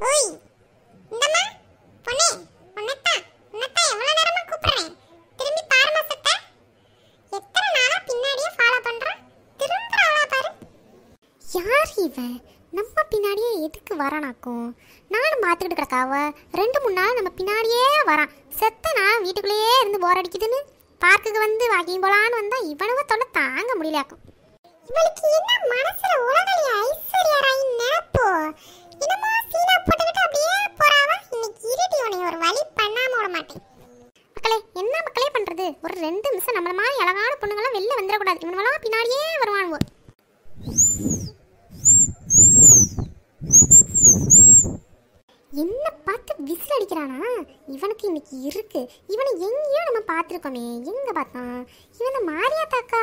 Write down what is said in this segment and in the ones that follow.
திரும்பி பாருமா எத்தனை நாளா பின்னாடியே ஃபாலோ பண்ணுறான் திரும்புறாளா பாரு யார் இவன் நம்ம பின்னாடியே எதுக்கு வரானாக்கும் நானும் பார்த்துக்கிட்டு கிடக்காவ ரெண்டு மூணு நாள் நம்ம பின்னாடியே வரான் செத்த நான் வீட்டுக்குள்ளேயே இருந்து போர் அடிக்குதுன்னு பார்க்குக்கு வந்து வாக்கிங் போலான்னு வந்தா இவனுக்கு தொல்லை தாங்க முடியலையாக்கும் இவளுக்கு என்ன மனசுல உலக மாசம் நம்மள மாதிரி அழகான பொண்ணுங்களாம் வெளில வந்துடக்கூடாது இவனுங்களாம் பின்னாடியே வருவானுவோ என்ன பார்த்து விசில் அடிக்கிறானா இவனுக்கு இன்னைக்கு இருக்கு இவனை எங்கேயோ நம்ம பார்த்துருக்கோமே எங்க பார்த்தோம் இவனை மாரியா தாக்கா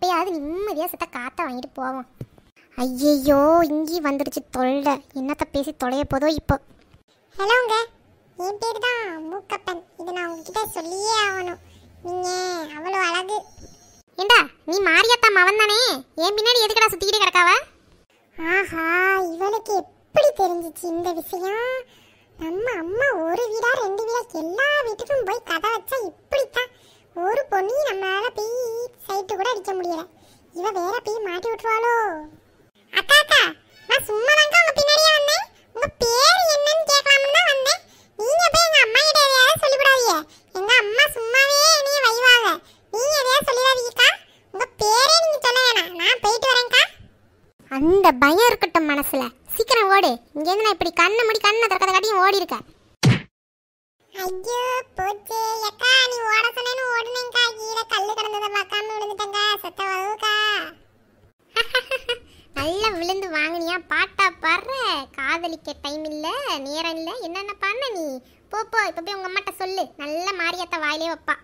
எப்பயாவது நிம்மதியாக சித்த காற்றை வாங்கிட்டு போவோம் ஐயையோ இங்கேயும் வந்துடுச்சு தொல்லை என்னத்தை பேசி தொலைய போதோ இப்போ ஹலோங்க என் பேர் தான் மூக்கப்பன் இது நான் உங்ககிட்ட சொல்லியே ஆகணும் நீங்கள் அவ்வளோ அழகு ஏண்டா நீ மாரியத்தா மவன் தானே என் பின்னாடி எதுக்கடா சுற்றிக்கிட்டு கிடக்காவ ஆஹா இவனுக்கு எப்படி தெரிஞ்சிச்சு இந்த விஷயம் நம்ம அம்மா ஒரு வீடா ரெண்டு வீடா எல்லா வீட்டுக்கும் போய் கதை லைட்டு கூட அடிக்க முடியல இவ வேற போய் மாட்டி விட்டுவாளோ அக்கா அக்கா நான் சும்மா தாங்க உங்க பின்னாடியே வந்தேன் உங்க பேர் என்னன்னு கேட்கலாம்னு தான் வந்தேன் நீங்க போய் எங்க அம்மா கிட்ட எதையாவது சொல்லிவிடாதீங்க எங்க அம்மா சும்மாவே என்னைய வைவாங்க நீங்க எதையாவது சொல்லிடாதீங்கக்கா உங்க பேரே நீங்க சொல்ல வேணாம் நான் போயிட்டு வரேன்க்கா அந்த பயம் இருக்கட்டும் மனசுல சீக்கிரம் ஓடு இங்கேருந்து நான் இப்படி கண்ணை முடி கண்ணை திறக்கதை காட்டியும் ஓடி இருக்கேன் ஐயோ போச்சே அக்கா பாட்டா பாடுற காதலிக்க டைம் இல்லை நேரம் இல்லை என்னென்ன பண்ண நீ போ இப்போ போய் உங்கள் அம்மாட்ட சொல்லு நல்ல மாரியாத்த வாயிலே வைப்பா